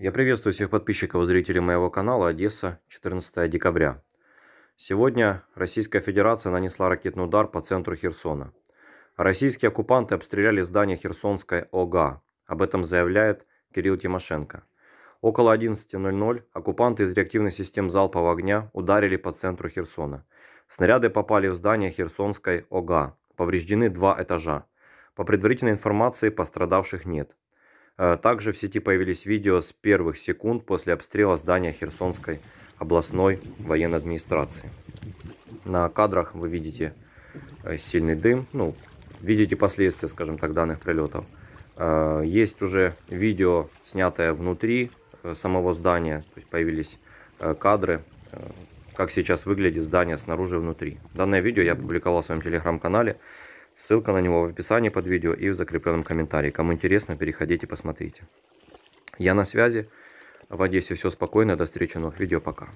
Я приветствую всех подписчиков и зрителей моего канала «Одесса, 14 декабря». Сегодня Российская Федерация нанесла ракетный удар по центру Херсона. Российские оккупанты обстреляли здание Херсонской ОГА. Об этом заявляет Кирилл Тимошенко. Около 11.00 оккупанты из реактивной системы залпового огня ударили по центру Херсона. Снаряды попали в здание Херсонской ОГА. Повреждены два этажа. По предварительной информации пострадавших нет. Э, также в сети появились видео с первых секунд после обстрела здания Херсонской областной военной администрации. На кадрах вы видите э, сильный дым, ну, видите последствия, скажем так, данных прилетов. Э, есть уже видео, снятое внутри самого здания, то есть появились кадры, как сейчас выглядит здание снаружи и внутри. Данное видео я опубликовал в своем телеграм-канале. Ссылка на него в описании под видео и в закрепленном комментарии. Кому интересно, переходите, посмотрите. Я на связи. В Одессе все спокойно. До встречи в новых видео. Пока.